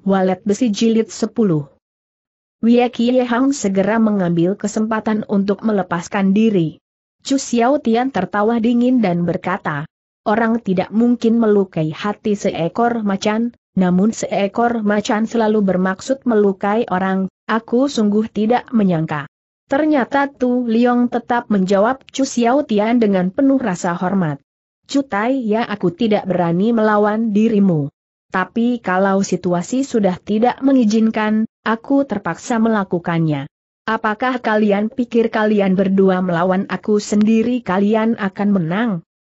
Walet Besi Jilid 10 Wie Kie Hang segera mengambil kesempatan untuk melepaskan diri. Chu Xiao Tian tertawa dingin dan berkata, Orang tidak mungkin melukai hati seekor macan, namun seekor macan selalu bermaksud melukai orang, aku sungguh tidak menyangka. Ternyata Tu Liong tetap menjawab Chu Xiao Tian dengan penuh rasa hormat. Cutai ya aku tidak berani melawan dirimu tapi kalau situasi sudah tidak mengizinkan, aku terpaksa melakukannya. Apakah kalian pikir kalian berdua melawan aku sendiri kalian akan menang?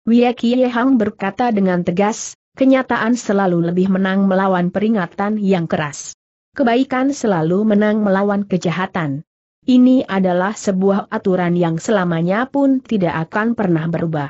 Wiekie Hang berkata dengan tegas, kenyataan selalu lebih menang melawan peringatan yang keras. Kebaikan selalu menang melawan kejahatan. Ini adalah sebuah aturan yang selamanya pun tidak akan pernah berubah.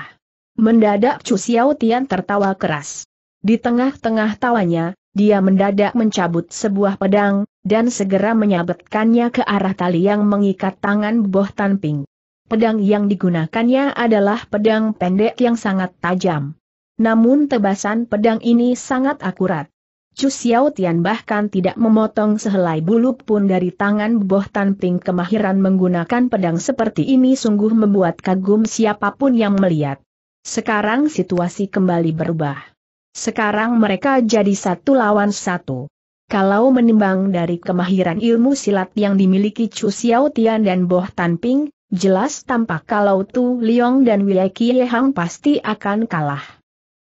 Mendadak Chu Xiao Tian tertawa keras. Di tengah-tengah tawanya, dia mendadak mencabut sebuah pedang, dan segera menyabetkannya ke arah tali yang mengikat tangan Boh Tanping. Pedang yang digunakannya adalah pedang pendek yang sangat tajam. Namun tebasan pedang ini sangat akurat. Chu Xiao Tian bahkan tidak memotong sehelai bulu pun dari tangan Boh Tan kemahiran menggunakan pedang seperti ini sungguh membuat kagum siapapun yang melihat. Sekarang situasi kembali berubah. Sekarang mereka jadi satu lawan satu. Kalau menimbang dari kemahiran ilmu silat yang dimiliki Chu Xiao Tian dan Boh Tan Ping, jelas tampak kalau Tu Liong dan Wei Kie Hang pasti akan kalah.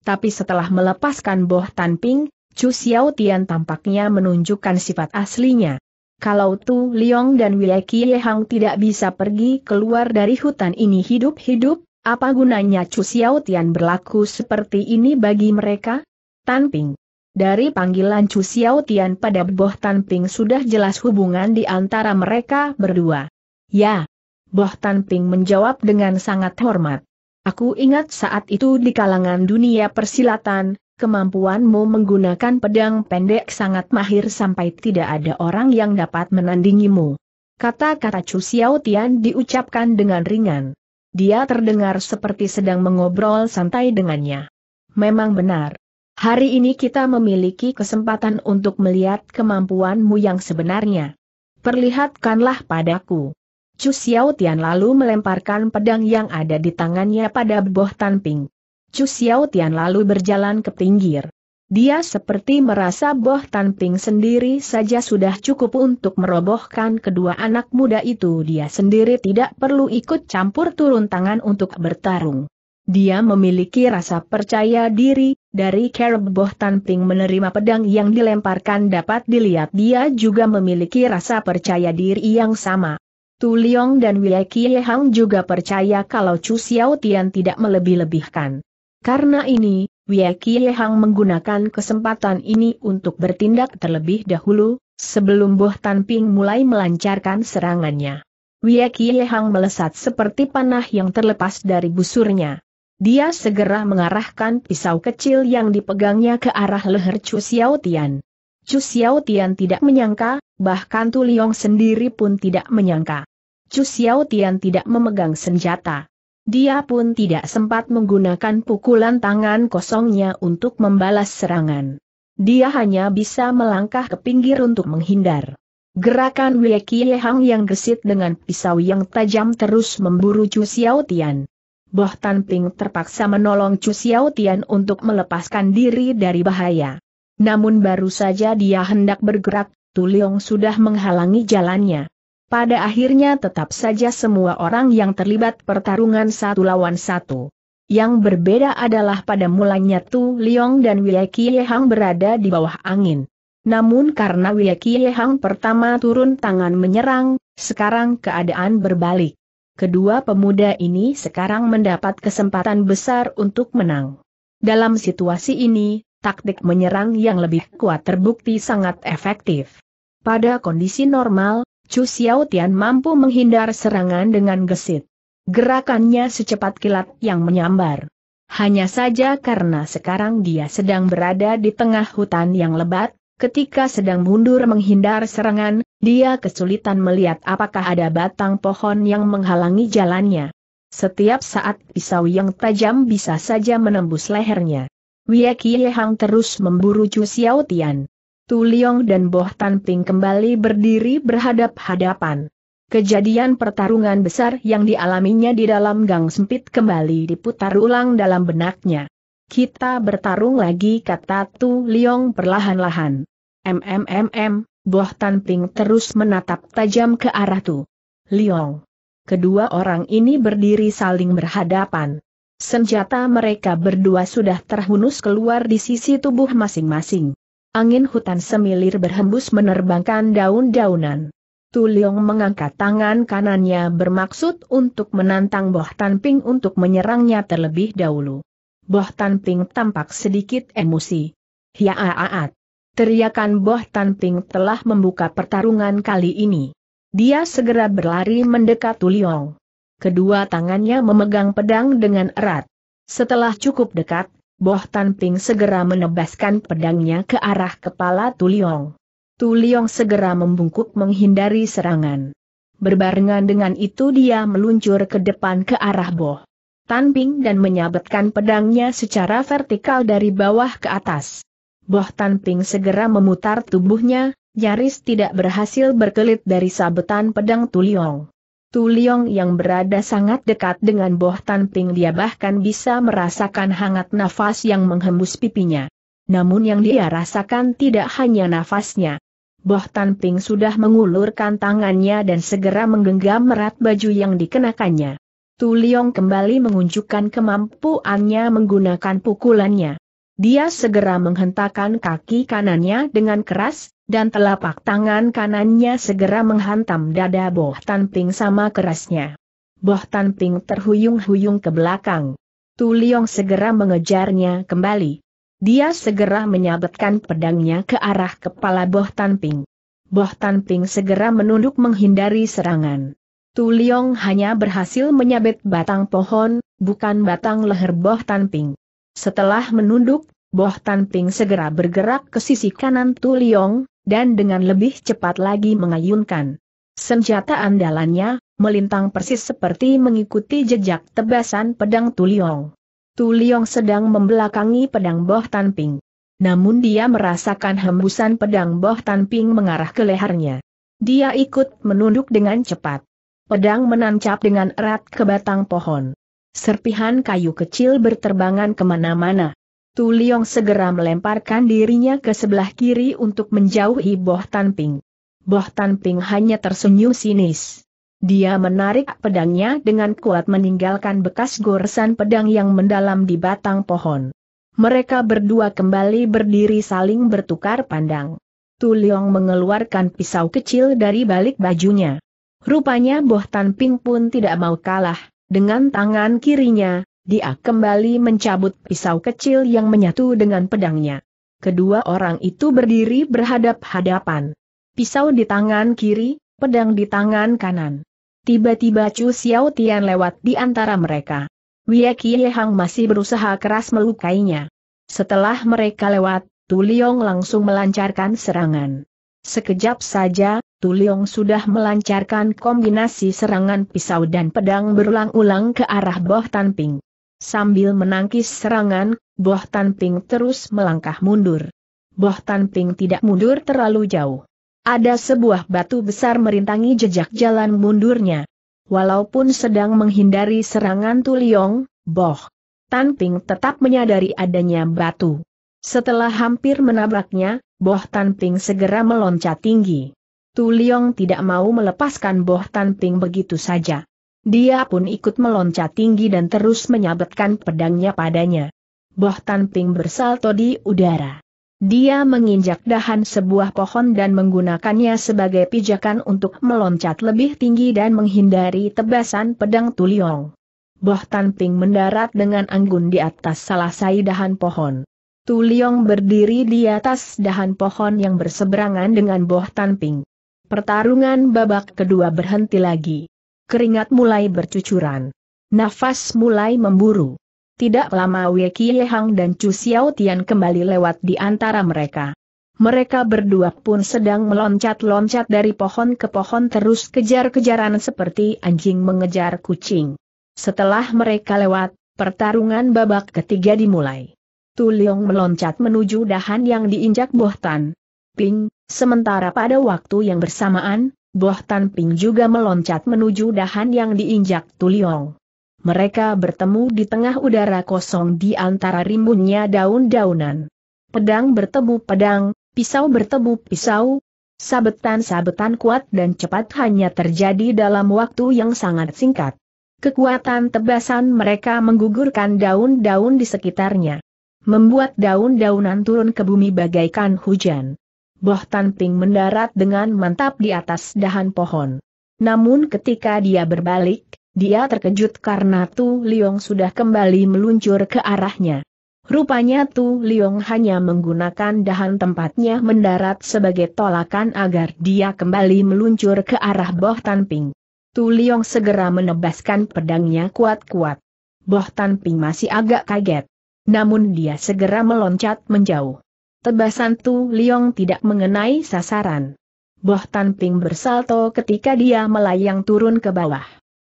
Tapi setelah melepaskan Boh Tan Ping, Chu Xiao Tian tampaknya menunjukkan sifat aslinya. Kalau Tu Liong dan Wei Kie Hang tidak bisa pergi keluar dari hutan ini hidup-hidup, apa gunanya Chu Xiao berlaku seperti ini bagi mereka? Tanping. Dari panggilan Chu Xiao pada Boh Ping sudah jelas hubungan di antara mereka berdua. Ya. Boh Ping menjawab dengan sangat hormat. Aku ingat saat itu di kalangan dunia persilatan, kemampuanmu menggunakan pedang pendek sangat mahir sampai tidak ada orang yang dapat menandingimu. Kata-kata Chu Xiao diucapkan dengan ringan. Dia terdengar seperti sedang mengobrol santai dengannya. Memang benar. Hari ini kita memiliki kesempatan untuk melihat kemampuanmu yang sebenarnya. Perlihatkanlah padaku. Chu Xiao Tian lalu melemparkan pedang yang ada di tangannya pada Boh Tan Ping. Chu Xiao Tian lalu berjalan ke pinggir. Dia seperti merasa Boh Tan sendiri saja sudah cukup untuk merobohkan kedua anak muda itu dia sendiri tidak perlu ikut campur turun tangan untuk bertarung. Dia memiliki rasa percaya diri, dari Kerb Boh Tan Ping menerima pedang yang dilemparkan dapat dilihat dia juga memiliki rasa percaya diri yang sama. Tu Liong dan Wei Kie Hang juga percaya kalau Chu Xiao Tian tidak melebih-lebihkan. Karena ini, Kie Hang menggunakan kesempatan ini untuk bertindak terlebih dahulu, sebelum Boh Tan Ping mulai melancarkan serangannya. Kie Hang melesat seperti panah yang terlepas dari busurnya. Dia segera mengarahkan pisau kecil yang dipegangnya ke arah leher Chu Xiao Tian. Chu Xiao Tian tidak menyangka, bahkan Tu Liong sendiri pun tidak menyangka. Chu Xiao Tian tidak memegang senjata. Dia pun tidak sempat menggunakan pukulan tangan kosongnya untuk membalas serangan. Dia hanya bisa melangkah ke pinggir untuk menghindar. Gerakan Wei Hang yang gesit dengan pisau yang tajam terus memburu Chu Xiao Tian. Boh Tan terpaksa menolong Chu Xiao untuk melepaskan diri dari bahaya. Namun baru saja dia hendak bergerak, Tu Leong sudah menghalangi jalannya. Pada akhirnya tetap saja semua orang yang terlibat pertarungan satu lawan satu. Yang berbeda adalah pada mulanya Tu Liong dan Wei Hang berada di bawah angin. Namun karena Wei Hang pertama turun tangan menyerang, sekarang keadaan berbalik. Kedua pemuda ini sekarang mendapat kesempatan besar untuk menang. Dalam situasi ini, taktik menyerang yang lebih kuat terbukti sangat efektif. Pada kondisi normal, Chu Xiao mampu menghindar serangan dengan gesit. Gerakannya secepat kilat yang menyambar. Hanya saja karena sekarang dia sedang berada di tengah hutan yang lebat, ketika sedang mundur menghindar serangan, dia kesulitan melihat apakah ada batang pohon yang menghalangi jalannya. Setiap saat pisau yang tajam bisa saja menembus lehernya. Wei Kie Hang terus memburu Chu Xiao Tu Liong dan Boh Tan Ping kembali berdiri berhadap-hadapan. Kejadian pertarungan besar yang dialaminya di dalam gang sempit kembali diputar ulang dalam benaknya. Kita bertarung lagi kata Tu Liong perlahan-lahan. MMMM, Boh Tan Ping terus menatap tajam ke arah Tu Liong. Kedua orang ini berdiri saling berhadapan. Senjata mereka berdua sudah terhunus keluar di sisi tubuh masing-masing. Angin hutan semilir berhembus menerbangkan daun-daunan. Tuliong mengangkat tangan kanannya bermaksud untuk menantang Boh Tan untuk menyerangnya terlebih dahulu. Boh Tan tampak sedikit emosi. Hiaaat. Teriakan Boh Tan telah membuka pertarungan kali ini. Dia segera berlari mendekat Tuliong. Kedua tangannya memegang pedang dengan erat. Setelah cukup dekat, Boh Tan Ping segera menebaskan pedangnya ke arah kepala Tuliong. Tuliong segera membungkuk menghindari serangan. Berbarengan dengan itu dia meluncur ke depan ke arah Boh. Tan Ping dan menyabetkan pedangnya secara vertikal dari bawah ke atas. Boh Tan Ping segera memutar tubuhnya, nyaris tidak berhasil berkelit dari sabetan pedang Tuliong. Tu Liong yang berada sangat dekat dengan Boh Tan Ping dia bahkan bisa merasakan hangat nafas yang menghembus pipinya. Namun yang dia rasakan tidak hanya nafasnya. Boh Tan Ping sudah mengulurkan tangannya dan segera menggenggam erat baju yang dikenakannya. Tu Liong kembali mengunjukkan kemampuannya menggunakan pukulannya. Dia segera menghentakkan kaki kanannya dengan keras, dan telapak tangan kanannya segera menghantam dada Boh Tan sama kerasnya. Boh Tan terhuyung-huyung ke belakang. Tu Liong segera mengejarnya kembali. Dia segera menyabetkan pedangnya ke arah kepala Boh Tan Boh Tan segera menunduk menghindari serangan. Tu Liong hanya berhasil menyabet batang pohon, bukan batang leher Boh Tan Setelah menunduk, Boh Tan segera bergerak ke sisi kanan Tu Liong, dan dengan lebih cepat lagi mengayunkan. Senjata andalannya, melintang persis seperti mengikuti jejak tebasan pedang Tuliong. Tuliong sedang membelakangi pedang Boh Tan Namun dia merasakan hembusan pedang Boh Tan mengarah ke lehernya. Dia ikut menunduk dengan cepat. Pedang menancap dengan erat ke batang pohon. Serpihan kayu kecil berterbangan kemana-mana. Tu Liong segera melemparkan dirinya ke sebelah kiri untuk menjauhi Boh Tan Ping. Boh Tan Ping hanya tersenyum sinis. Dia menarik pedangnya dengan kuat meninggalkan bekas goresan pedang yang mendalam di batang pohon. Mereka berdua kembali berdiri saling bertukar pandang. Tu Liong mengeluarkan pisau kecil dari balik bajunya. Rupanya Boh Tan Ping pun tidak mau kalah, dengan tangan kirinya, dia kembali mencabut pisau kecil yang menyatu dengan pedangnya. Kedua orang itu berdiri berhadap-hadapan. Pisau di tangan kiri, pedang di tangan kanan. Tiba-tiba Chu Xiao Tian lewat di antara mereka. Wei Hang masih berusaha keras melukainya. Setelah mereka lewat, Tuliong langsung melancarkan serangan. Sekejap saja, Tuliong sudah melancarkan kombinasi serangan pisau dan pedang berulang-ulang ke arah Boh Tanping. Sambil menangkis serangan, Boh Tan Ping terus melangkah mundur. Boh Tan Ping tidak mundur terlalu jauh. Ada sebuah batu besar merintangi jejak jalan mundurnya. Walaupun sedang menghindari serangan Tuliong, Boh Tan Ping tetap menyadari adanya batu. Setelah hampir menabraknya, Boh Tan Ping segera meloncat tinggi. Tu Liong tidak mau melepaskan Boh Tan Ping begitu saja. Dia pun ikut meloncat tinggi dan terus menyabetkan pedangnya padanya. Boh Tan bersalto di udara. Dia menginjak dahan sebuah pohon dan menggunakannya sebagai pijakan untuk meloncat lebih tinggi dan menghindari tebasan pedang Tuliong. Boh Tan mendarat dengan anggun di atas salah satu dahan pohon. Tuliong berdiri di atas dahan pohon yang berseberangan dengan Boh Tan Pertarungan babak kedua berhenti lagi keringat mulai bercucuran. Nafas mulai memburu. Tidak lama Wei Hang dan Chu Xiao Tian kembali lewat di antara mereka. Mereka berdua pun sedang meloncat-loncat dari pohon ke pohon terus kejar-kejaran seperti anjing mengejar kucing. Setelah mereka lewat, pertarungan babak ketiga dimulai. Tu Liong meloncat menuju dahan yang diinjak Bohtan. Ping, sementara pada waktu yang bersamaan, Boh Tan Ping juga meloncat menuju dahan yang diinjak Tuliong. Mereka bertemu di tengah udara kosong di antara rimbunnya daun-daunan. Pedang bertemu pedang, pisau bertemu pisau, sabetan-sabetan kuat dan cepat hanya terjadi dalam waktu yang sangat singkat. Kekuatan tebasan mereka menggugurkan daun-daun di sekitarnya. Membuat daun-daunan turun ke bumi bagaikan hujan. Boh Tan Ping mendarat dengan mantap di atas dahan pohon. Namun ketika dia berbalik, dia terkejut karena Tu Liong sudah kembali meluncur ke arahnya. Rupanya Tu Liong hanya menggunakan dahan tempatnya mendarat sebagai tolakan agar dia kembali meluncur ke arah Boh Tan Ping. Tu Liong segera menebaskan pedangnya kuat-kuat. Boh Tan Ping masih agak kaget. Namun dia segera meloncat menjauh. Tebasan Tu Liong tidak mengenai sasaran. Boh Tan Ping bersalto ketika dia melayang turun ke bawah.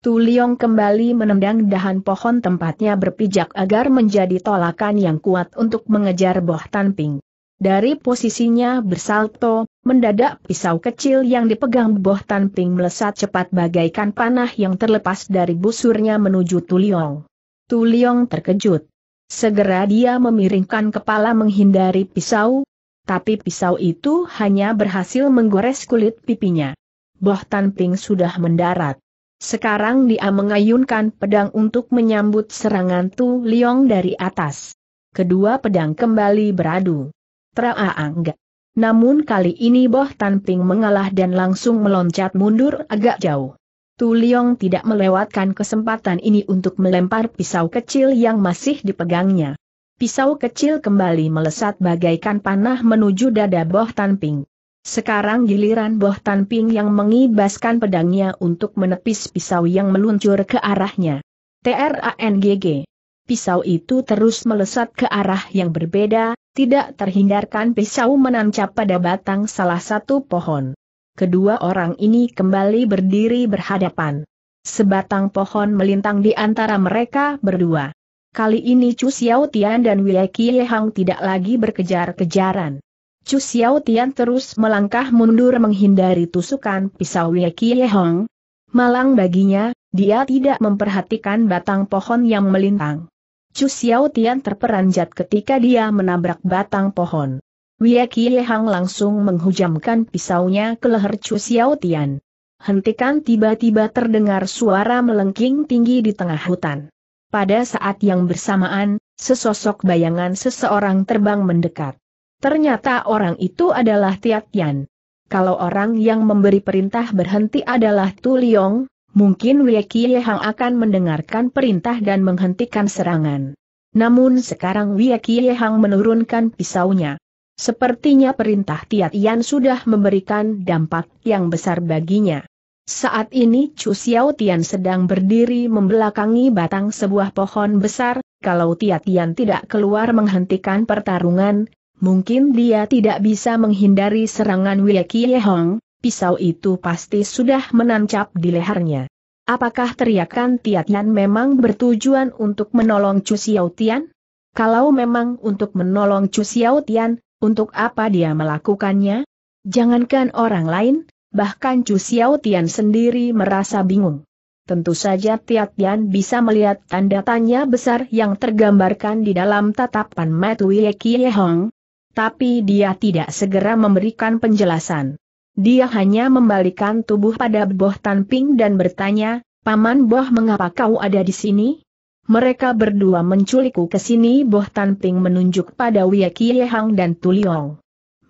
Tu Liong kembali menendang dahan pohon tempatnya berpijak agar menjadi tolakan yang kuat untuk mengejar Boh Tan Ping. Dari posisinya bersalto, mendadak pisau kecil yang dipegang Boh Tan Ping melesat cepat bagaikan panah yang terlepas dari busurnya menuju Tu Liong. Tu Liong terkejut. Segera dia memiringkan kepala menghindari pisau, tapi pisau itu hanya berhasil menggores kulit pipinya. Boh Tan Ping sudah mendarat. Sekarang dia mengayunkan pedang untuk menyambut serangan Tu Liong dari atas. Kedua pedang kembali beradu. Traaang. Namun kali ini Boh Tan Ping mengalah dan langsung meloncat mundur agak jauh. Tu Liong tidak melewatkan kesempatan ini untuk melempar pisau kecil yang masih dipegangnya. Pisau kecil kembali melesat bagaikan panah menuju dada Boh Tan Sekarang giliran Boh Tan yang mengibaskan pedangnya untuk menepis pisau yang meluncur ke arahnya. TRANGG. Pisau itu terus melesat ke arah yang berbeda, tidak terhindarkan pisau menancap pada batang salah satu pohon kedua orang ini kembali berdiri berhadapan. Sebatang pohon melintang di antara mereka berdua. Kali ini Chu Xiao Tian dan Wei Hang tidak lagi berkejar-kejaran. Chu Xiao Tian terus melangkah mundur menghindari tusukan pisau Wei Hang. Malang baginya, dia tidak memperhatikan batang pohon yang melintang. Chu Xiao Tian terperanjat ketika dia menabrak batang pohon. Wia Hang langsung menghujamkan pisaunya ke leher Chu Xiao Tian. Hentikan tiba-tiba terdengar suara melengking tinggi di tengah hutan. Pada saat yang bersamaan, sesosok bayangan seseorang terbang mendekat. Ternyata orang itu adalah Tiat Yan. Kalau orang yang memberi perintah berhenti adalah Tu Liong, mungkin Wei Hang akan mendengarkan perintah dan menghentikan serangan. Namun sekarang Wei Hang menurunkan pisaunya. Sepertinya perintah Tiat Yan sudah memberikan dampak yang besar baginya. Saat ini Chu Xiao Tian sedang berdiri membelakangi batang sebuah pohon besar, kalau Tiat Yan tidak keluar menghentikan pertarungan, mungkin dia tidak bisa menghindari serangan Wei Kie pisau itu pasti sudah menancap di lehernya. Apakah teriakan Tiat Yan memang bertujuan untuk menolong Chu Xiao Tian? Kalau memang untuk menolong Chu Xiao Tian, untuk apa dia melakukannya? Jangankan orang lain, bahkan Chu Xiao Tian sendiri merasa bingung. Tentu saja Tiat Tian bisa melihat tanda tanya besar yang tergambarkan di dalam tatapan Ye Kie Hong. Tapi dia tidak segera memberikan penjelasan. Dia hanya membalikkan tubuh pada Boh Tan Ping dan bertanya, Paman Boh mengapa kau ada di sini? mereka berdua menculikku ke sini Boh Tan menunjuk pada Wia Kie Hang dan Tuliong.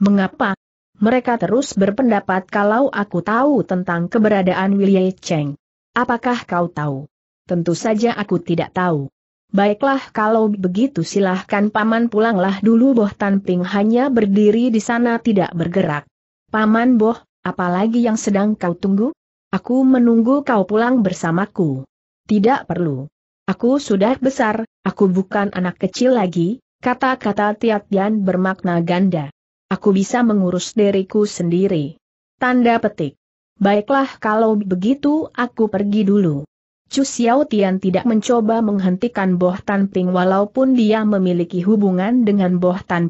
Mengapa? Mereka terus berpendapat kalau aku tahu tentang keberadaan Wia Cheng. Apakah kau tahu? Tentu saja aku tidak tahu. Baiklah kalau begitu silahkan Paman pulanglah dulu Boh Tan hanya berdiri di sana tidak bergerak. Paman Boh, apalagi yang sedang kau tunggu? Aku menunggu kau pulang bersamaku. Tidak perlu. Aku sudah besar, aku bukan anak kecil lagi, kata-kata Tiatian bermakna ganda. Aku bisa mengurus diriku sendiri. Tanda petik. Baiklah kalau begitu aku pergi dulu. Chu Xiao Tian tidak mencoba menghentikan Boh Tan walaupun dia memiliki hubungan dengan Boh Tan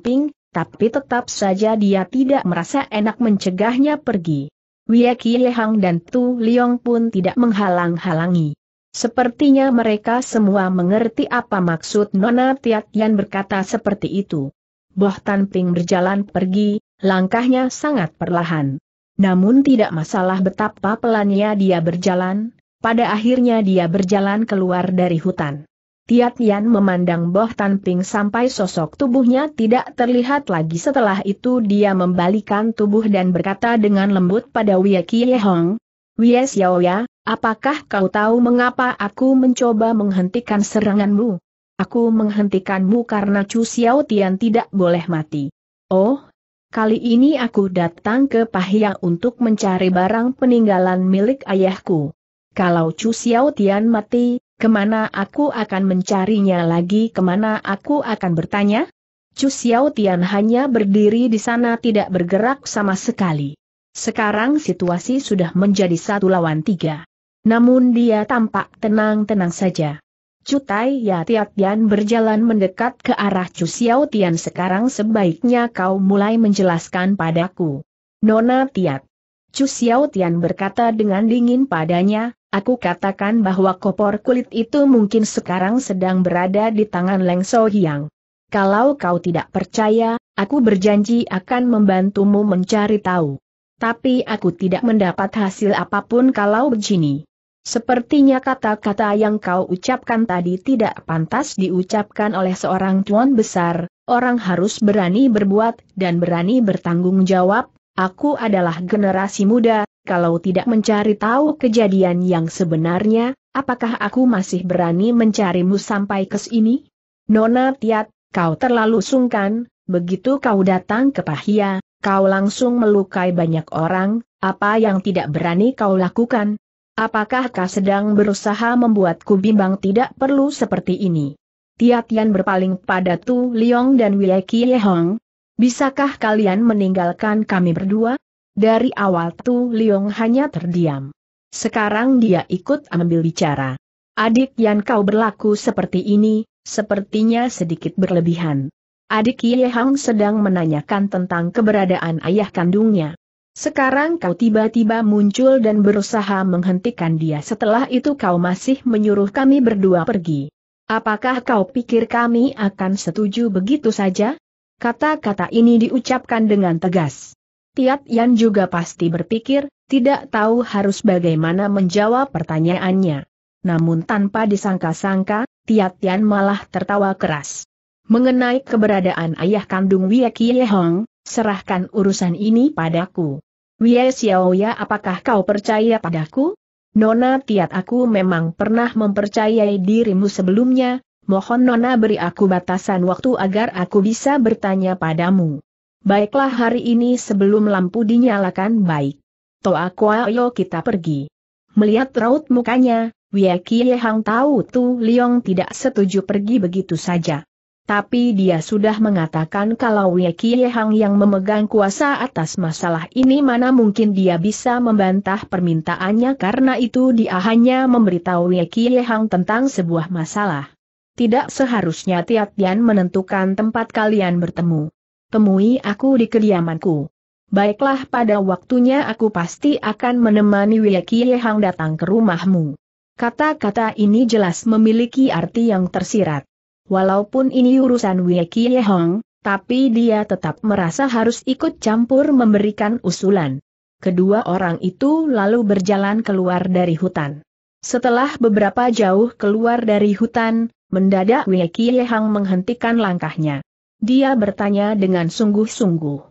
tapi tetap saja dia tidak merasa enak mencegahnya pergi. Wei Kie dan Tu Liong pun tidak menghalang-halangi. Sepertinya mereka semua mengerti apa maksud Nona Tiat Yan berkata seperti itu. Boh Tan Ping berjalan pergi, langkahnya sangat perlahan. Namun tidak masalah betapa pelannya dia berjalan, pada akhirnya dia berjalan keluar dari hutan. Tiat Yan memandang Boh Tan Ping sampai sosok tubuhnya tidak terlihat lagi setelah itu dia membalikan tubuh dan berkata dengan lembut pada Wia Kie Hong, Wia Xiao ya, Apakah kau tahu mengapa aku mencoba menghentikan seranganmu? Aku menghentikanmu karena Chu Xiao Tian tidak boleh mati. Oh, kali ini aku datang ke Pahia untuk mencari barang peninggalan milik ayahku. Kalau Chu Xiao Tian mati, kemana aku akan mencarinya lagi kemana aku akan bertanya? Chu Xiao Tian hanya berdiri di sana tidak bergerak sama sekali. Sekarang situasi sudah menjadi satu lawan tiga. Namun dia tampak tenang-tenang saja. Cutai Ya Tian berjalan mendekat ke arah Cu Xiao Tian sekarang sebaiknya kau mulai menjelaskan padaku. Nona Tiat. Cu Xiao Tian berkata dengan dingin padanya, aku katakan bahwa kopor kulit itu mungkin sekarang sedang berada di tangan Leng So Hiang. Kalau kau tidak percaya, aku berjanji akan membantumu mencari tahu. Tapi aku tidak mendapat hasil apapun kalau begini. Sepertinya kata-kata yang kau ucapkan tadi tidak pantas diucapkan oleh seorang tuan besar, orang harus berani berbuat dan berani bertanggung jawab, aku adalah generasi muda, kalau tidak mencari tahu kejadian yang sebenarnya, apakah aku masih berani mencarimu sampai ke sini? Nona Tiat, kau terlalu sungkan, begitu kau datang ke Pahia, kau langsung melukai banyak orang, apa yang tidak berani kau lakukan? Apakah kau sedang berusaha membuatku bimbang tidak perlu seperti ini? Tiatian berpaling pada Tu Liong dan Wei Kiehong. Bisakah kalian meninggalkan kami berdua? Dari awal Tu Liong hanya terdiam. Sekarang dia ikut ambil bicara. Adik Yan kau berlaku seperti ini, sepertinya sedikit berlebihan. Adik Yehang sedang menanyakan tentang keberadaan ayah kandungnya. Sekarang kau tiba-tiba muncul dan berusaha menghentikan dia setelah itu kau masih menyuruh kami berdua pergi. Apakah kau pikir kami akan setuju begitu saja? Kata-kata ini diucapkan dengan tegas. Tiat Yan juga pasti berpikir, tidak tahu harus bagaimana menjawab pertanyaannya. Namun tanpa disangka-sangka, Tiat Yan malah tertawa keras. Mengenai keberadaan ayah kandung Wiekie Hong, serahkan urusan ini padaku. Xiao Xiaoya apakah kau percaya padaku? Nona Tiat aku memang pernah mempercayai dirimu sebelumnya, mohon Nona beri aku batasan waktu agar aku bisa bertanya padamu. Baiklah hari ini sebelum lampu dinyalakan baik. Toa ayo kita pergi. Melihat raut mukanya, Wie Kie Hang tahu Tu Liong tidak setuju pergi begitu saja tapi dia sudah mengatakan kalau Ye Kie yang memegang kuasa atas masalah ini mana mungkin dia bisa membantah permintaannya karena itu dia hanya memberitahu Ye Kie tentang sebuah masalah. Tidak seharusnya Tiat Tian menentukan tempat kalian bertemu. Temui aku di kediamanku. Baiklah pada waktunya aku pasti akan menemani Ye Kie datang ke rumahmu. Kata-kata ini jelas memiliki arti yang tersirat. Walaupun ini urusan Wei Kie Hong, tapi dia tetap merasa harus ikut campur memberikan usulan. Kedua orang itu lalu berjalan keluar dari hutan. Setelah beberapa jauh keluar dari hutan, mendadak Wei Kie Hong menghentikan langkahnya. Dia bertanya dengan sungguh-sungguh.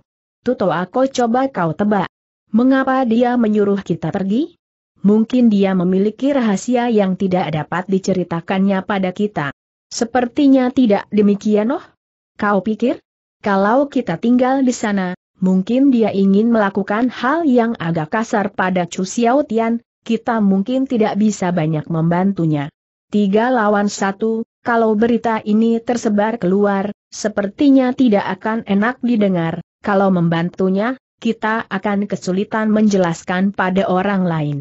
Tuto aku coba kau tebak. Mengapa dia menyuruh kita pergi? Mungkin dia memiliki rahasia yang tidak dapat diceritakannya pada kita. Sepertinya tidak demikian oh. Kau pikir? Kalau kita tinggal di sana, mungkin dia ingin melakukan hal yang agak kasar pada Chu Xiao Tian, kita mungkin tidak bisa banyak membantunya. Tiga lawan satu, kalau berita ini tersebar keluar, sepertinya tidak akan enak didengar, kalau membantunya, kita akan kesulitan menjelaskan pada orang lain.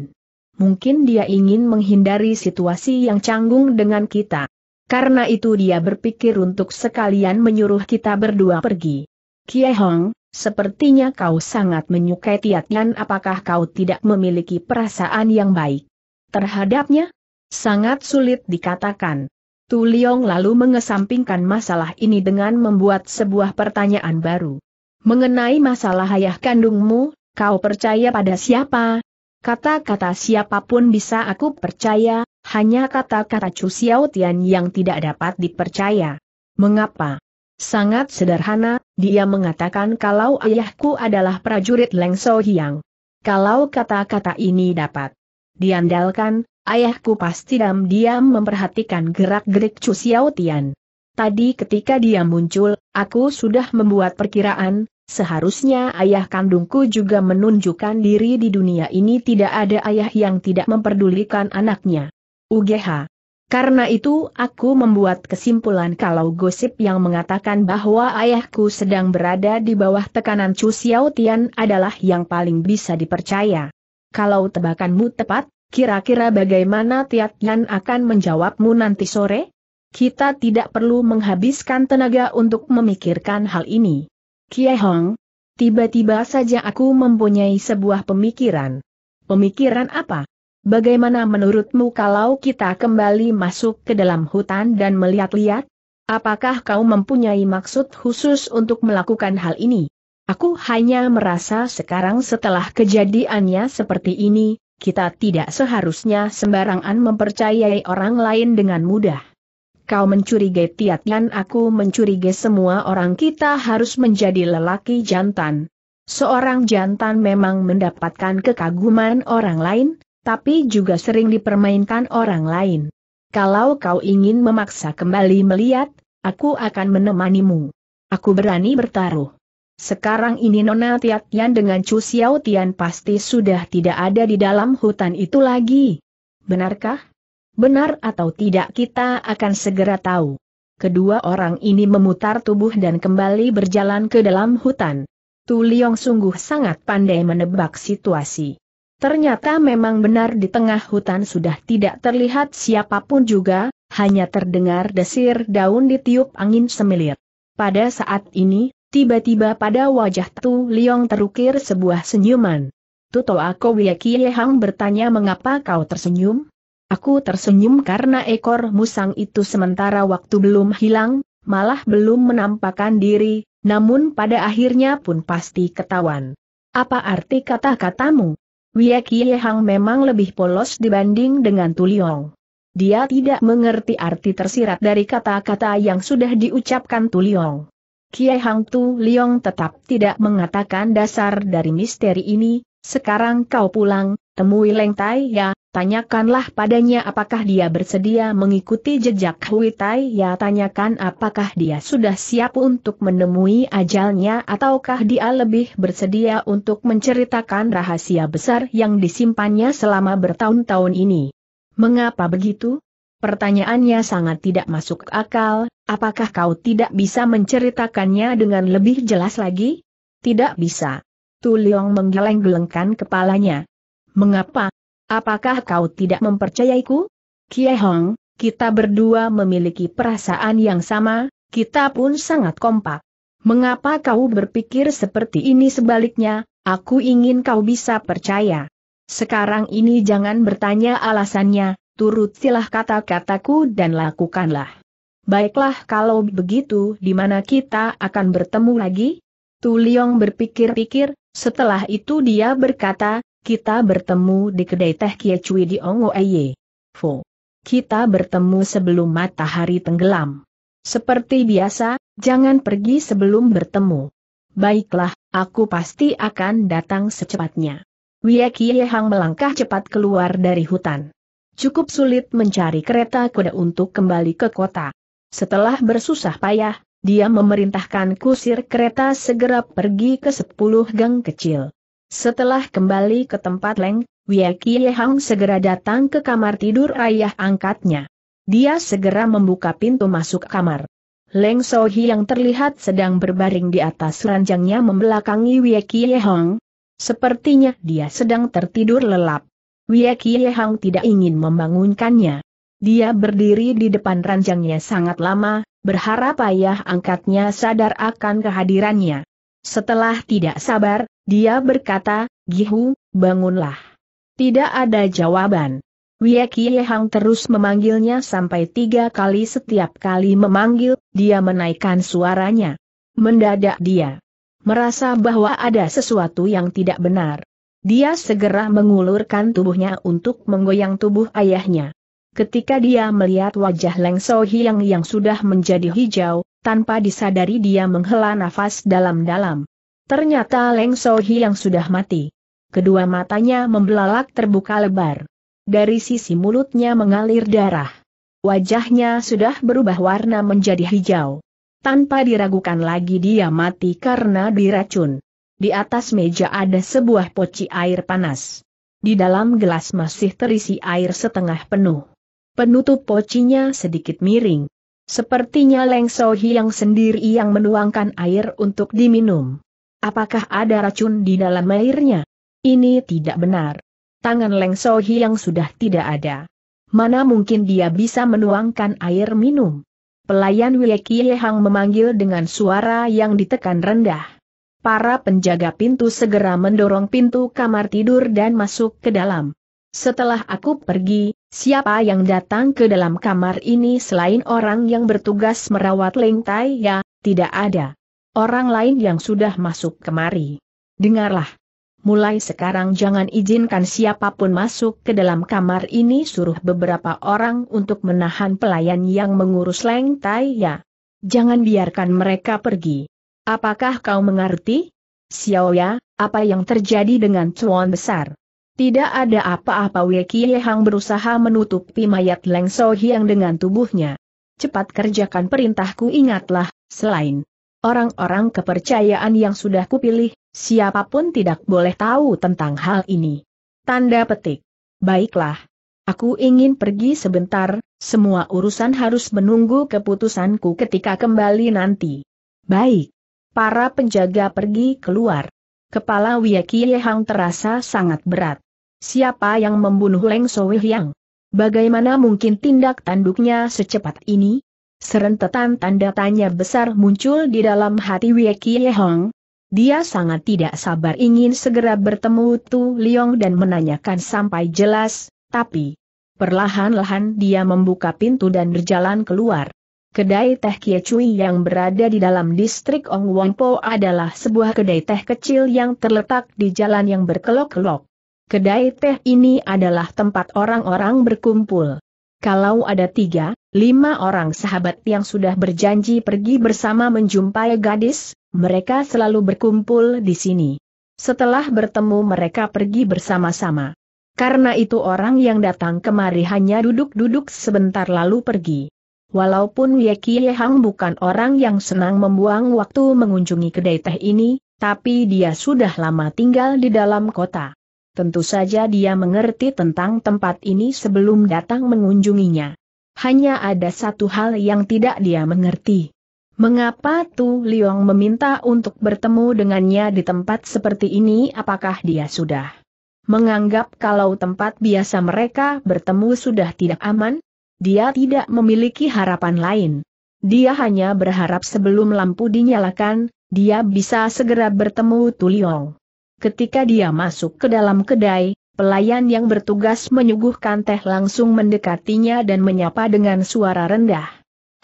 Mungkin dia ingin menghindari situasi yang canggung dengan kita. Karena itu dia berpikir untuk sekalian menyuruh kita berdua pergi. Kie Hong, sepertinya kau sangat menyukai Tiatian apakah kau tidak memiliki perasaan yang baik? Terhadapnya? Sangat sulit dikatakan. Tu Liong lalu mengesampingkan masalah ini dengan membuat sebuah pertanyaan baru. Mengenai masalah ayah kandungmu, kau percaya pada siapa, Kata-kata siapapun bisa aku percaya, hanya kata-kata Chu Xiao yang tidak dapat dipercaya. Mengapa? Sangat sederhana, dia mengatakan kalau ayahku adalah prajurit Leng So Hiang. Kalau kata-kata ini dapat diandalkan, ayahku pasti diam-diam memperhatikan gerak-gerik Chu Xiao Tadi ketika dia muncul, aku sudah membuat perkiraan, Seharusnya ayah kandungku juga menunjukkan diri di dunia ini tidak ada ayah yang tidak memperdulikan anaknya. UGH. Karena itu aku membuat kesimpulan kalau gosip yang mengatakan bahwa ayahku sedang berada di bawah tekanan Chu Xiao Tian adalah yang paling bisa dipercaya. Kalau tebakanmu tepat, kira-kira bagaimana Tiat Yan akan menjawabmu nanti sore? Kita tidak perlu menghabiskan tenaga untuk memikirkan hal ini. Kie Hong, tiba-tiba saja aku mempunyai sebuah pemikiran. Pemikiran apa? Bagaimana menurutmu kalau kita kembali masuk ke dalam hutan dan melihat-lihat? Apakah kau mempunyai maksud khusus untuk melakukan hal ini? Aku hanya merasa sekarang setelah kejadiannya seperti ini, kita tidak seharusnya sembarangan mempercayai orang lain dengan mudah kau mencurigai Tiatian aku mencurigai semua orang kita harus menjadi lelaki jantan. Seorang jantan memang mendapatkan kekaguman orang lain, tapi juga sering dipermainkan orang lain. Kalau kau ingin memaksa kembali melihat, aku akan menemanimu. Aku berani bertaruh. Sekarang ini Nona Tiatian dengan Chu Xiao Tian pasti sudah tidak ada di dalam hutan itu lagi. Benarkah? Benar atau tidak kita akan segera tahu. Kedua orang ini memutar tubuh dan kembali berjalan ke dalam hutan. Tu Liong sungguh sangat pandai menebak situasi. Ternyata memang benar di tengah hutan sudah tidak terlihat siapapun juga, hanya terdengar desir daun ditiup angin semilir. Pada saat ini, tiba-tiba pada wajah Tu Liong terukir sebuah senyuman. Tuto Ako Wiekie Hang bertanya mengapa kau tersenyum? Aku tersenyum karena ekor musang itu sementara waktu belum hilang, malah belum menampakkan diri, namun pada akhirnya pun pasti ketahuan. Apa arti kata-katamu? Wie Kie Hang memang lebih polos dibanding dengan Tuliong. Dia tidak mengerti arti tersirat dari kata-kata yang sudah diucapkan Tuliong. Kiai Hang Tu Liong tetap tidak mengatakan dasar dari misteri ini, sekarang kau pulang, temui Leng Tai Ya, tanyakanlah padanya apakah dia bersedia mengikuti jejak Hui Tai Ya tanyakan apakah dia sudah siap untuk menemui ajalnya ataukah dia lebih bersedia untuk menceritakan rahasia besar yang disimpannya selama bertahun-tahun ini. Mengapa begitu? Pertanyaannya sangat tidak masuk akal, apakah kau tidak bisa menceritakannya dengan lebih jelas lagi? Tidak bisa. Tu Leong menggeleng-gelengkan kepalanya. Mengapa? Apakah kau tidak mempercayaiku? Kie Hong, kita berdua memiliki perasaan yang sama, kita pun sangat kompak. Mengapa kau berpikir seperti ini sebaliknya, aku ingin kau bisa percaya. Sekarang ini jangan bertanya alasannya, Turut silah kata-kataku dan lakukanlah. Baiklah kalau begitu di mana kita akan bertemu lagi? Tu Leong berpikir-pikir, setelah itu dia berkata, kita bertemu di kedai teh Kie Cui di Ongo Eye. Fo. Kita bertemu sebelum matahari tenggelam. Seperti biasa, jangan pergi sebelum bertemu. Baiklah, aku pasti akan datang secepatnya. Wia Kie Hang melangkah cepat keluar dari hutan. Cukup sulit mencari kereta kuda untuk kembali ke kota. Setelah bersusah payah, dia memerintahkan kusir kereta segera pergi ke sepuluh gang kecil. Setelah kembali ke tempat Leng, Wei Hang segera datang ke kamar tidur ayah angkatnya. Dia segera membuka pintu masuk kamar. Leng Sohi yang terlihat sedang berbaring di atas ranjangnya membelakangi Wei Hang. Sepertinya dia sedang tertidur lelap. Wei Hang tidak ingin membangunkannya. Dia berdiri di depan ranjangnya sangat lama, berharap ayah angkatnya sadar akan kehadirannya. Setelah tidak sabar, dia berkata, Gihu, bangunlah. Tidak ada jawaban. Wiekie Hang terus memanggilnya sampai tiga kali setiap kali memanggil, dia menaikkan suaranya. Mendadak dia merasa bahwa ada sesuatu yang tidak benar. Dia segera mengulurkan tubuhnya untuk menggoyang tubuh ayahnya. Ketika dia melihat wajah Leng So Hiang yang sudah menjadi hijau, tanpa disadari dia menghela nafas dalam-dalam. Ternyata Leng So Hiang sudah mati. Kedua matanya membelalak terbuka lebar. Dari sisi mulutnya mengalir darah. Wajahnya sudah berubah warna menjadi hijau. Tanpa diragukan lagi dia mati karena diracun. Di atas meja ada sebuah poci air panas. Di dalam gelas masih terisi air setengah penuh. Penutup pocinya sedikit miring. Sepertinya Leng Sohi yang sendiri yang menuangkan air untuk diminum. Apakah ada racun di dalam airnya? Ini tidak benar. Tangan Leng Sohi yang sudah tidak ada. Mana mungkin dia bisa menuangkan air minum? Pelayan Wiekie Hang memanggil dengan suara yang ditekan rendah. Para penjaga pintu segera mendorong pintu kamar tidur dan masuk ke dalam. Setelah aku pergi, siapa yang datang ke dalam kamar ini selain orang yang bertugas merawat lengtai ya, tidak ada. Orang lain yang sudah masuk kemari. Dengarlah. Mulai sekarang jangan izinkan siapapun masuk ke dalam kamar ini suruh beberapa orang untuk menahan pelayan yang mengurus lengtai ya. Jangan biarkan mereka pergi. Apakah kau mengerti? Xiao ya, apa yang terjadi dengan Tuan Besar? Tidak ada apa-apa Wei Hang berusaha menutupi mayat Leng So Hiang dengan tubuhnya. Cepat kerjakan perintahku ingatlah, selain orang-orang kepercayaan yang sudah kupilih, siapapun tidak boleh tahu tentang hal ini. Tanda petik. Baiklah. Aku ingin pergi sebentar, semua urusan harus menunggu keputusanku ketika kembali nanti. Baik. Para penjaga pergi keluar. Kepala Wiyaki Yehang terasa sangat berat. Siapa yang membunuh Leng Soe Hiang? Bagaimana mungkin tindak tanduknya secepat ini? Serentetan tanda tanya besar muncul di dalam hati Wei Kie Hong. Dia sangat tidak sabar ingin segera bertemu Tu Liong dan menanyakan sampai jelas, tapi perlahan-lahan dia membuka pintu dan berjalan keluar. Kedai teh Kie Cui yang berada di dalam distrik Ong Wong Po adalah sebuah kedai teh kecil yang terletak di jalan yang berkelok-kelok. Kedai teh ini adalah tempat orang-orang berkumpul. Kalau ada tiga, lima orang sahabat yang sudah berjanji pergi bersama menjumpai gadis, mereka selalu berkumpul di sini. Setelah bertemu mereka pergi bersama-sama. Karena itu orang yang datang kemari hanya duduk-duduk sebentar lalu pergi. Walaupun Ye Kie Hang bukan orang yang senang membuang waktu mengunjungi kedai teh ini, tapi dia sudah lama tinggal di dalam kota. Tentu saja dia mengerti tentang tempat ini sebelum datang mengunjunginya. Hanya ada satu hal yang tidak dia mengerti. Mengapa Tu Liong meminta untuk bertemu dengannya di tempat seperti ini apakah dia sudah menganggap kalau tempat biasa mereka bertemu sudah tidak aman? Dia tidak memiliki harapan lain. Dia hanya berharap sebelum lampu dinyalakan, dia bisa segera bertemu Tu Liong. Ketika dia masuk ke dalam kedai, pelayan yang bertugas menyuguhkan teh langsung mendekatinya dan menyapa dengan suara rendah.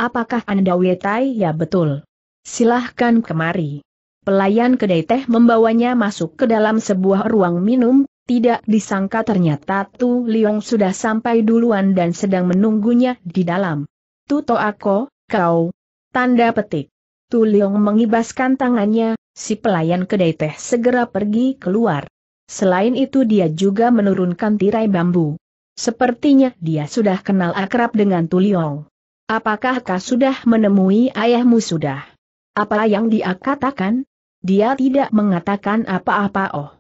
Apakah Anda Wetai? Ya betul. Silahkan kemari. Pelayan kedai teh membawanya masuk ke dalam sebuah ruang minum, tidak disangka ternyata Tu Liong sudah sampai duluan dan sedang menunggunya di dalam. Tu Toako, kau. Tanda petik. Tu Liong mengibaskan tangannya, si pelayan kedai teh segera pergi keluar. Selain itu dia juga menurunkan tirai bambu. Sepertinya dia sudah kenal akrab dengan Tuliong. Apakah kau sudah menemui ayahmu sudah? Apa yang dia katakan? Dia tidak mengatakan apa-apa oh.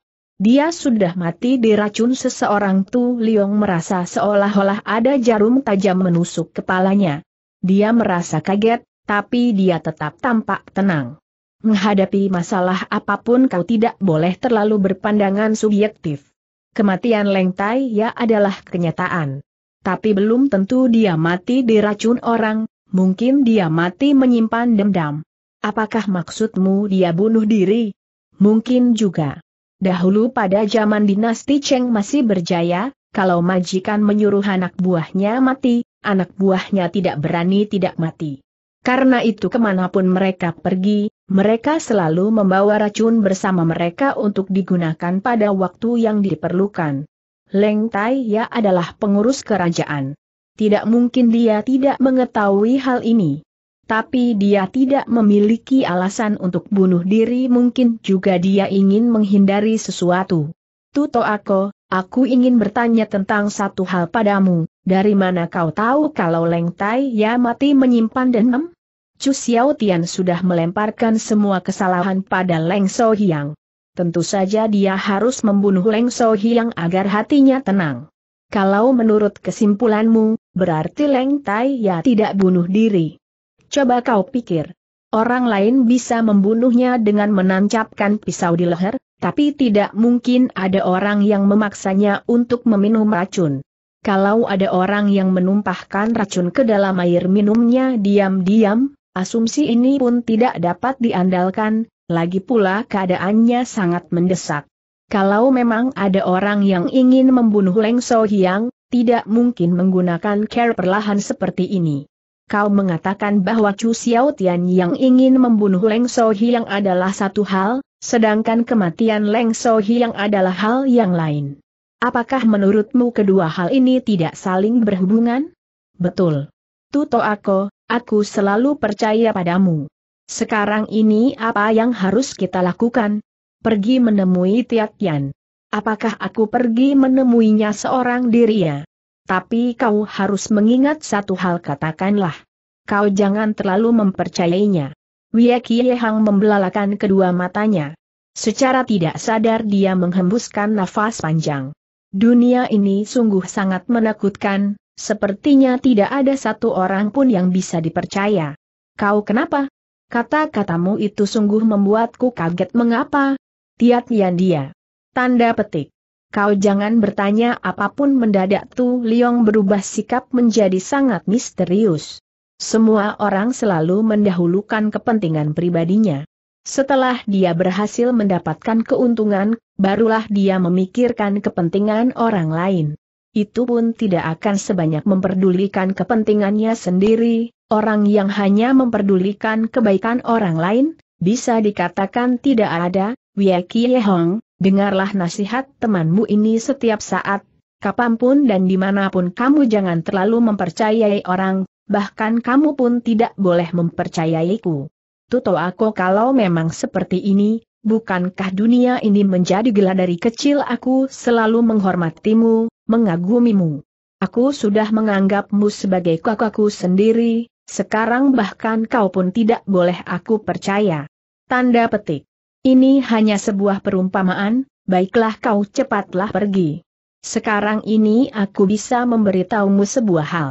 Dia sudah mati diracun seseorang Tu Liong merasa seolah-olah ada jarum tajam menusuk kepalanya. Dia merasa kaget, tapi dia tetap tampak tenang. Menghadapi masalah apapun kau tidak boleh terlalu berpandangan subjektif. Kematian Leng Tai ya adalah kenyataan. Tapi belum tentu dia mati diracun orang, mungkin dia mati menyimpan dendam. Apakah maksudmu dia bunuh diri? Mungkin juga. Dahulu pada zaman dinasti Cheng masih berjaya, kalau majikan menyuruh anak buahnya mati, anak buahnya tidak berani tidak mati. Karena itu kemanapun mereka pergi, mereka selalu membawa racun bersama mereka untuk digunakan pada waktu yang diperlukan. Leng Tai Ya adalah pengurus kerajaan. Tidak mungkin dia tidak mengetahui hal ini. Tapi dia tidak memiliki alasan untuk bunuh diri mungkin juga dia ingin menghindari sesuatu. Tuto Ako, aku ingin bertanya tentang satu hal padamu, dari mana kau tahu kalau Leng Tai Ya mati menyimpan dendam? Chu Xiao sudah melemparkan semua kesalahan pada Leng So Hiang. Tentu saja dia harus membunuh Leng So Hiang agar hatinya tenang. Kalau menurut kesimpulanmu, berarti Leng Tai Ya tidak bunuh diri. Coba kau pikir. Orang lain bisa membunuhnya dengan menancapkan pisau di leher, tapi tidak mungkin ada orang yang memaksanya untuk meminum racun. Kalau ada orang yang menumpahkan racun ke dalam air minumnya diam-diam, Asumsi ini pun tidak dapat diandalkan, lagi pula keadaannya sangat mendesak. Kalau memang ada orang yang ingin membunuh Leng So Hyang, tidak mungkin menggunakan care perlahan seperti ini. Kau mengatakan bahwa Chu Xiao Tian yang ingin membunuh Leng So Hyang adalah satu hal, sedangkan kematian Leng So Hyang adalah hal yang lain. Apakah menurutmu kedua hal ini tidak saling berhubungan? Betul. Tuto Ako, Aku selalu percaya padamu. Sekarang ini apa yang harus kita lakukan? Pergi menemui Tiatian. Apakah aku pergi menemuinya seorang diri ya? Tapi kau harus mengingat satu hal katakanlah. Kau jangan terlalu mempercayainya. Wiekie Hang membelalakan kedua matanya. Secara tidak sadar dia menghembuskan nafas panjang. Dunia ini sungguh sangat menakutkan, Sepertinya tidak ada satu orang pun yang bisa dipercaya. Kau kenapa? Kata-katamu itu sungguh membuatku kaget mengapa? Tiat yang dia. Tanda petik. Kau jangan bertanya apapun mendadak Tu Liong berubah sikap menjadi sangat misterius. Semua orang selalu mendahulukan kepentingan pribadinya. Setelah dia berhasil mendapatkan keuntungan, barulah dia memikirkan kepentingan orang lain itu pun tidak akan sebanyak memperdulikan kepentingannya sendiri, orang yang hanya memperdulikan kebaikan orang lain, bisa dikatakan tidak ada, Wieki Hong, dengarlah nasihat temanmu ini setiap saat, kapanpun dan dimanapun kamu jangan terlalu mempercayai orang, bahkan kamu pun tidak boleh mempercayaiku. Tuto aku kalau memang seperti ini, bukankah dunia ini menjadi gelar dari kecil aku selalu menghormatimu, mengagumimu. Aku sudah menganggapmu sebagai kakakku sendiri, sekarang bahkan kau pun tidak boleh aku percaya. Tanda petik. Ini hanya sebuah perumpamaan, baiklah kau cepatlah pergi. Sekarang ini aku bisa memberitahumu sebuah hal.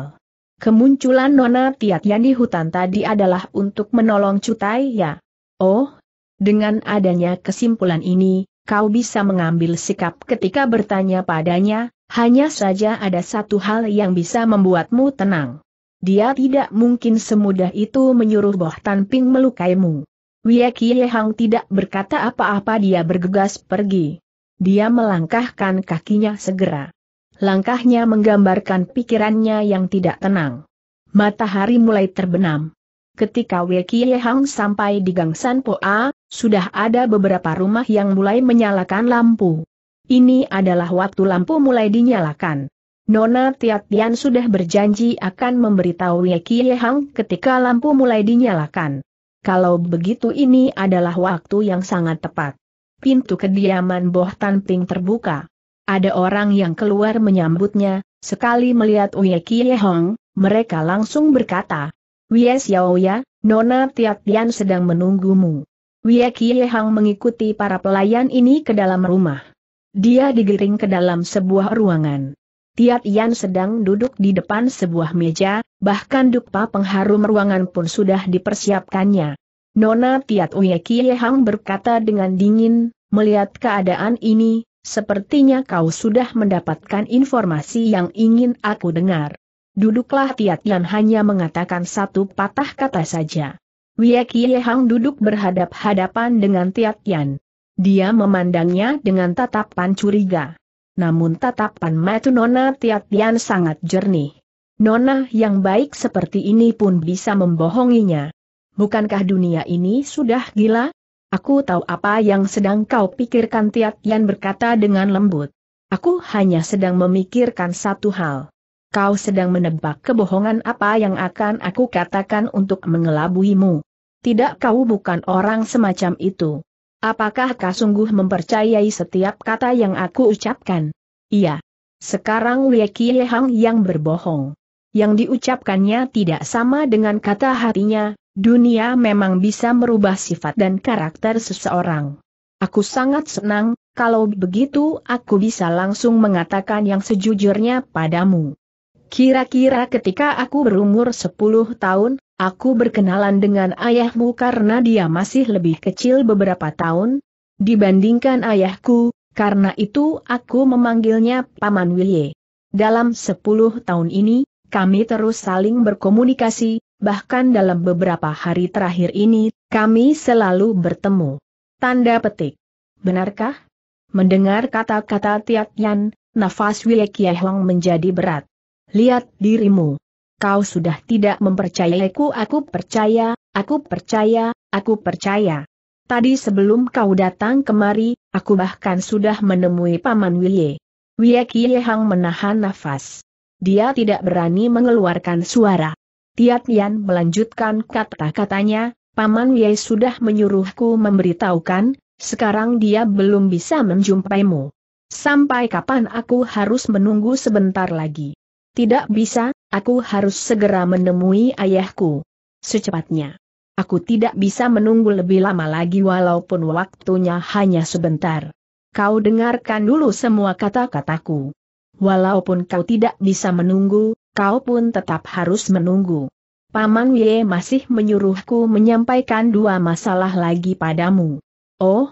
Kemunculan Nona Tiat yang di hutan tadi adalah untuk menolong Cutai ya. Oh, dengan adanya kesimpulan ini, kau bisa mengambil sikap ketika bertanya padanya, hanya saja ada satu hal yang bisa membuatmu tenang. Dia tidak mungkin semudah itu menyuruh Boh Ping melukaimu. Wia Kie Hang tidak berkata apa-apa dia bergegas pergi. Dia melangkahkan kakinya segera. Langkahnya menggambarkan pikirannya yang tidak tenang. Matahari mulai terbenam. Ketika Wei Kie Hang sampai di Gang Gangsan Poa, sudah ada beberapa rumah yang mulai menyalakan lampu ini adalah waktu lampu mulai dinyalakan. Nona Tiatian sudah berjanji akan memberitahu Ye Kie Hang ketika lampu mulai dinyalakan. Kalau begitu ini adalah waktu yang sangat tepat. Pintu kediaman Boh Tan Ping terbuka. Ada orang yang keluar menyambutnya, sekali melihat Wei Kie Hong, mereka langsung berkata, Xiao Xiaoya, Nona Tiatian sedang menunggumu. Wei Kie Hang mengikuti para pelayan ini ke dalam rumah. Dia digiring ke dalam sebuah ruangan. Tiat Yan sedang duduk di depan sebuah meja, bahkan dupa pengharum ruangan pun sudah dipersiapkannya. Nona Tiat Uyekie Hang berkata dengan dingin, melihat keadaan ini, sepertinya kau sudah mendapatkan informasi yang ingin aku dengar. Duduklah Tiat Yan hanya mengatakan satu patah kata saja. Wiyakiyehang duduk berhadap-hadapan dengan Tiat Yan. Dia memandangnya dengan tatapan curiga. Namun tatapan matu Nona Tiatian sangat jernih. Nona yang baik seperti ini pun bisa membohonginya. Bukankah dunia ini sudah gila? Aku tahu apa yang sedang kau pikirkan Tiatian berkata dengan lembut. Aku hanya sedang memikirkan satu hal. Kau sedang menebak kebohongan apa yang akan aku katakan untuk mengelabuimu. Tidak kau bukan orang semacam itu. Apakah kau sungguh mempercayai setiap kata yang aku ucapkan? Iya. Sekarang Wei Hang yang berbohong. Yang diucapkannya tidak sama dengan kata hatinya, dunia memang bisa merubah sifat dan karakter seseorang. Aku sangat senang, kalau begitu aku bisa langsung mengatakan yang sejujurnya padamu. Kira-kira ketika aku berumur 10 tahun, Aku berkenalan dengan ayahmu karena dia masih lebih kecil beberapa tahun, dibandingkan ayahku, karena itu aku memanggilnya Paman Wilye. Dalam sepuluh tahun ini, kami terus saling berkomunikasi, bahkan dalam beberapa hari terakhir ini, kami selalu bertemu. Tanda petik. Benarkah? Mendengar kata-kata Tiat Yan, nafas Wilye Kiehong menjadi berat. Lihat dirimu kau sudah tidak mempercayaiku aku percaya, aku percaya, aku percaya. Tadi sebelum kau datang kemari, aku bahkan sudah menemui Paman Wilye. Wiye Kiehang menahan nafas. Dia tidak berani mengeluarkan suara. Tiatian melanjutkan kata-katanya, Paman Wiye sudah menyuruhku memberitahukan, sekarang dia belum bisa menjumpaimu. Sampai kapan aku harus menunggu sebentar lagi? Tidak bisa, Aku harus segera menemui ayahku. Secepatnya. Aku tidak bisa menunggu lebih lama lagi walaupun waktunya hanya sebentar. Kau dengarkan dulu semua kata-kataku. Walaupun kau tidak bisa menunggu, kau pun tetap harus menunggu. Paman Ye masih menyuruhku menyampaikan dua masalah lagi padamu. Oh,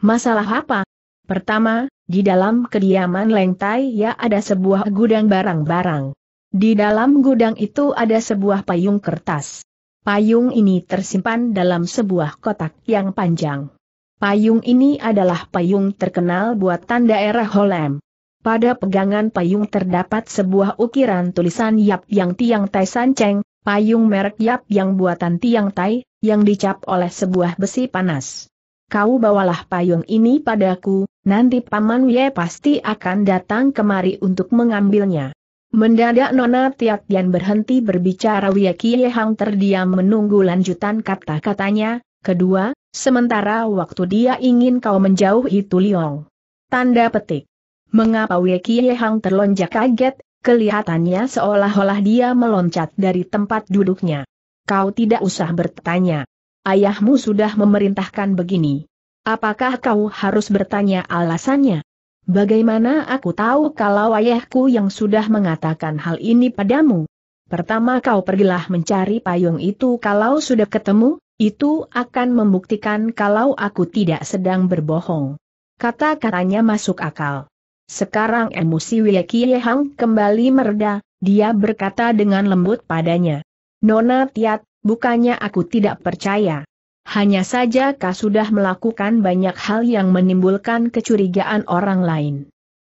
masalah apa? Pertama, di dalam kediaman Tai ya ada sebuah gudang barang-barang. Di dalam gudang itu ada sebuah payung kertas. Payung ini tersimpan dalam sebuah kotak yang panjang. Payung ini adalah payung terkenal buatan daerah Holem. Pada pegangan payung terdapat sebuah ukiran tulisan Yap Yang Tiang Tai San Cheng, payung merek Yap Yang buatan Tiang Tai, yang dicap oleh sebuah besi panas. Kau bawalah payung ini padaku, nanti Paman Wei pasti akan datang kemari untuk mengambilnya. Mendadak Nona Tiat Tian berhenti berbicara Kie Hang terdiam menunggu lanjutan kata-katanya, kedua, sementara waktu dia ingin kau menjauh itu Liong. Tanda petik. Mengapa Kie Hang terlonjak kaget, kelihatannya seolah-olah dia meloncat dari tempat duduknya. Kau tidak usah bertanya. Ayahmu sudah memerintahkan begini. Apakah kau harus bertanya alasannya? Bagaimana aku tahu kalau ayahku yang sudah mengatakan hal ini padamu? Pertama kau pergilah mencari payung itu kalau sudah ketemu, itu akan membuktikan kalau aku tidak sedang berbohong. Kata-katanya masuk akal. Sekarang emosi Hang kembali mereda, dia berkata dengan lembut padanya. Nona Tiat, bukannya aku tidak percaya. Hanya saja kau sudah melakukan banyak hal yang menimbulkan kecurigaan orang lain.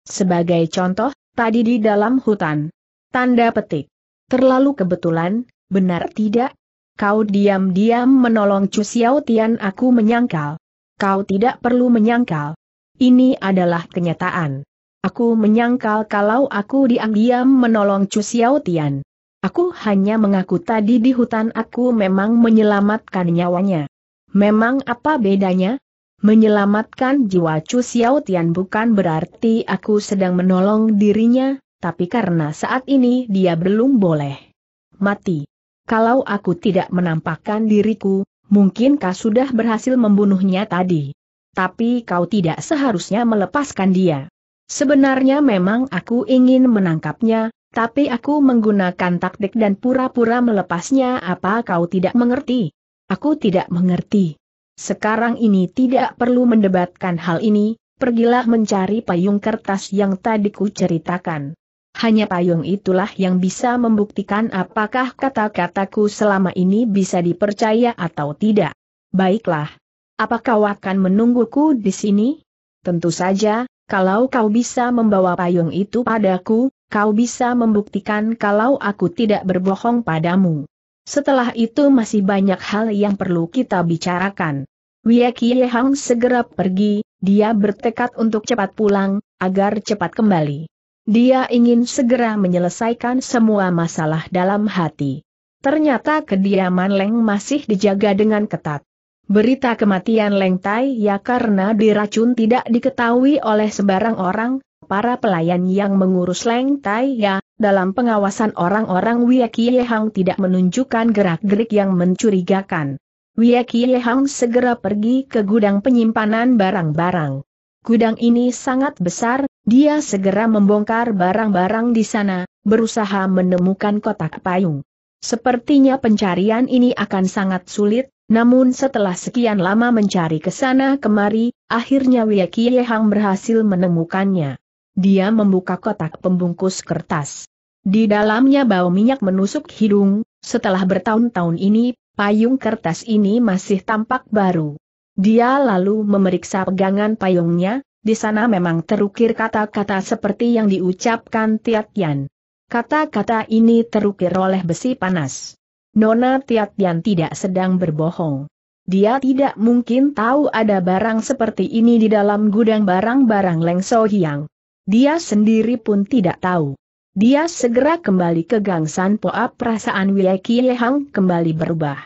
Sebagai contoh, tadi di dalam hutan. Tanda petik. Terlalu kebetulan, benar tidak? Kau diam-diam menolong Chu Xiao Tian aku menyangkal. Kau tidak perlu menyangkal. Ini adalah kenyataan. Aku menyangkal kalau aku diam-diam menolong Chu Xiao Tian. Aku hanya mengaku tadi di hutan aku memang menyelamatkan nyawanya. Memang apa bedanya? Menyelamatkan jiwa Chu Xiao Tian bukan berarti aku sedang menolong dirinya, tapi karena saat ini dia belum boleh mati. Kalau aku tidak menampakkan diriku, mungkin kau sudah berhasil membunuhnya tadi. Tapi kau tidak seharusnya melepaskan dia. Sebenarnya memang aku ingin menangkapnya, tapi aku menggunakan taktik dan pura-pura melepasnya apa kau tidak mengerti? Aku tidak mengerti. Sekarang ini tidak perlu mendebatkan hal ini, pergilah mencari payung kertas yang tadi ku ceritakan. Hanya payung itulah yang bisa membuktikan apakah kata-kataku selama ini bisa dipercaya atau tidak. Baiklah. Apa kau akan menungguku di sini? Tentu saja, kalau kau bisa membawa payung itu padaku, kau bisa membuktikan kalau aku tidak berbohong padamu. Setelah itu masih banyak hal yang perlu kita bicarakan. Wia Kie Hang segera pergi, dia bertekad untuk cepat pulang, agar cepat kembali. Dia ingin segera menyelesaikan semua masalah dalam hati. Ternyata kediaman Leng masih dijaga dengan ketat. Berita kematian Leng Tai ya karena diracun tidak diketahui oleh sebarang orang, para pelayan yang mengurus Leng Tai ya dalam pengawasan orang-orang Wiyaki tidak menunjukkan gerak-gerik yang mencurigakan. Wiyaki segera pergi ke gudang penyimpanan barang-barang. Gudang ini sangat besar, dia segera membongkar barang-barang di sana, berusaha menemukan kotak payung. Sepertinya pencarian ini akan sangat sulit, namun setelah sekian lama mencari ke sana kemari, akhirnya Wiyaki berhasil menemukannya. Dia membuka kotak pembungkus kertas. Di dalamnya bau minyak menusuk hidung, setelah bertahun-tahun ini, payung kertas ini masih tampak baru. Dia lalu memeriksa pegangan payungnya, di sana memang terukir kata-kata seperti yang diucapkan Tiatian. Kata-kata ini terukir oleh besi panas. Nona Tiatian tidak sedang berbohong. Dia tidak mungkin tahu ada barang seperti ini di dalam gudang barang-barang Leng Sohiang. Dia sendiri pun tidak tahu. Dia segera kembali ke gangsan. San Poa perasaan Wieki Lehang kembali berubah.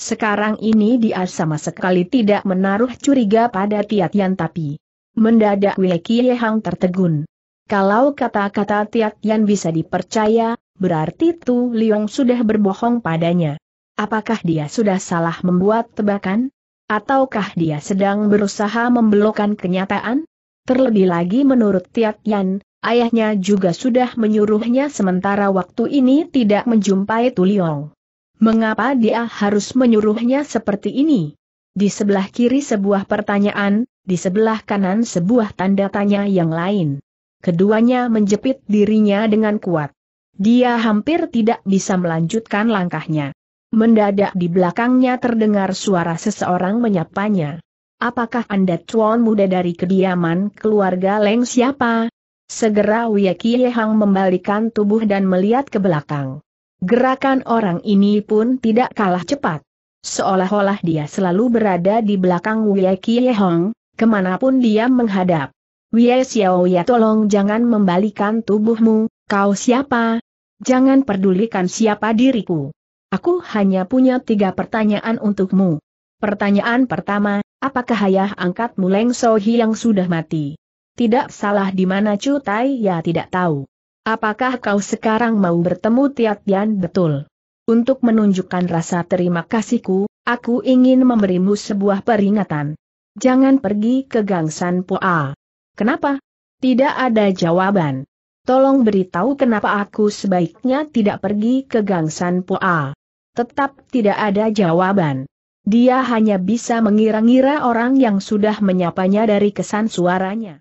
Sekarang ini dia sama sekali tidak menaruh curiga pada Tiatian tapi mendadak Wieki Lehang tertegun. Kalau kata-kata Tiatian bisa dipercaya, berarti Tu Liong sudah berbohong padanya. Apakah dia sudah salah membuat tebakan? Ataukah dia sedang berusaha membelokkan kenyataan? Terlebih lagi menurut Tiat Yan, ayahnya juga sudah menyuruhnya sementara waktu ini tidak menjumpai Tuliong. Mengapa dia harus menyuruhnya seperti ini? Di sebelah kiri sebuah pertanyaan, di sebelah kanan sebuah tanda tanya yang lain. Keduanya menjepit dirinya dengan kuat. Dia hampir tidak bisa melanjutkan langkahnya. Mendadak di belakangnya terdengar suara seseorang menyapanya. Apakah Anda tuan muda dari kediaman keluarga Leng siapa? Segera Wei Hang membalikan tubuh dan melihat ke belakang. Gerakan orang ini pun tidak kalah cepat. Seolah-olah dia selalu berada di belakang Wei Yehang, kemanapun dia menghadap. Wei Xiao ya tolong jangan membalikan tubuhmu, kau siapa? Jangan pedulikan siapa diriku. Aku hanya punya tiga pertanyaan untukmu. Pertanyaan pertama, apakah ayah angkat muleng Sohi yang sudah mati? Tidak salah di mana Chu Tai ya tidak tahu. Apakah kau sekarang mau bertemu Tiat betul? Untuk menunjukkan rasa terima kasihku, aku ingin memberimu sebuah peringatan. Jangan pergi ke Gangsan Poa. Kenapa? Tidak ada jawaban. Tolong beritahu kenapa aku sebaiknya tidak pergi ke Gangsan Poa. Tetap tidak ada jawaban. Dia hanya bisa mengira-ngira orang yang sudah menyapanya dari kesan suaranya.